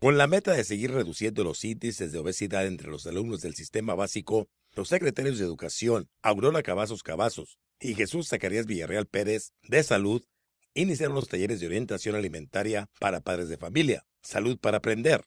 Con la meta de seguir reduciendo los índices de obesidad entre los alumnos del sistema básico, los secretarios de Educación, Aurora Cavazos Cavazos y Jesús Zacarías Villarreal Pérez, de Salud, iniciaron los talleres de orientación alimentaria para padres de familia, Salud para Aprender.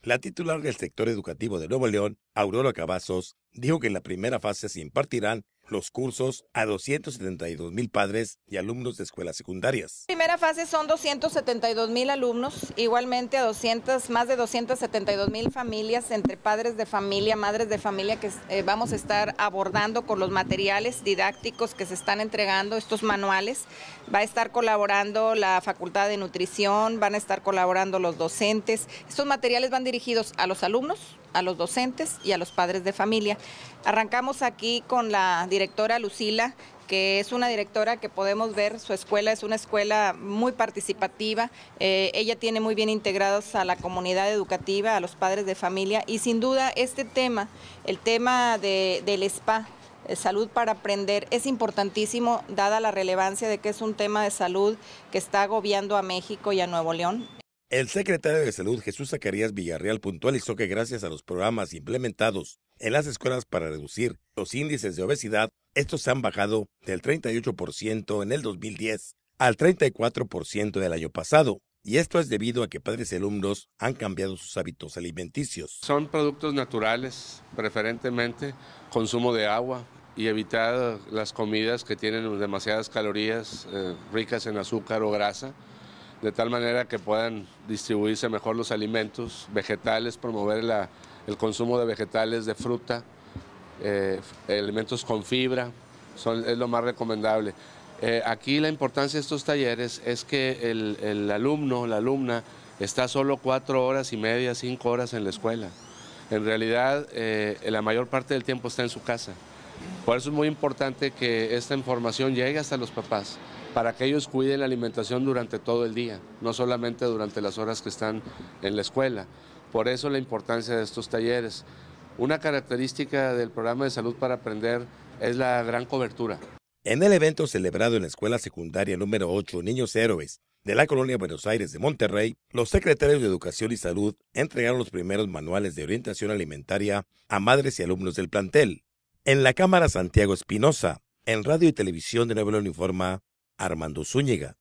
La titular del sector educativo de Nuevo León, Aurora Cavazos, dijo que en la primera fase se impartirán los cursos a 272 mil padres y alumnos de escuelas secundarias. La primera fase son 272 mil alumnos, igualmente a 200, más de 272 mil familias entre padres de familia, madres de familia que eh, vamos a estar abordando con los materiales didácticos que se están entregando, estos manuales. Va a estar colaborando la Facultad de Nutrición, van a estar colaborando los docentes. Estos materiales van dirigidos a los alumnos, a los docentes y a los padres de familia. Arrancamos aquí con la directora Lucila, que es una directora que podemos ver, su escuela es una escuela muy participativa, eh, ella tiene muy bien integrados a la comunidad educativa, a los padres de familia y sin duda este tema, el tema del SPA, eh, salud para aprender es importantísimo dada la relevancia de que es un tema de salud que está agobiando a México y a Nuevo León. El secretario de Salud Jesús Zacarías Villarreal puntualizó que gracias a los programas implementados en las escuelas para reducir los índices de obesidad, estos han bajado del 38% en el 2010 al 34% del año pasado. Y esto es debido a que padres y alumnos han cambiado sus hábitos alimenticios. Son productos naturales, preferentemente consumo de agua y evitar las comidas que tienen demasiadas calorías eh, ricas en azúcar o grasa de tal manera que puedan distribuirse mejor los alimentos, vegetales, promover el consumo de vegetales, de fruta, eh, elementos con fibra, son, es lo más recomendable. Eh, aquí la importancia de estos talleres es que el, el, alumno, la alumna, está solo cuatro horas y media, cinco horas en la escuela. En realidad, eh, la mayor parte del tiempo está en su casa. Por eso es muy importante que esta información llegue hasta los papás para que ellos cuiden la alimentación durante todo el día, no solamente durante las horas que están en la escuela. Por eso la importancia de estos talleres. Una característica del programa de salud para aprender es la gran cobertura. En el evento celebrado en la Escuela Secundaria número 8, Niños Héroes, de la colonia Buenos Aires de Monterrey, los secretarios de Educación y Salud entregaron los primeros manuales de orientación alimentaria a madres y alumnos del plantel. En la Cámara Santiago Espinosa, en Radio y Televisión de Nuevo León Armando Zúñiga.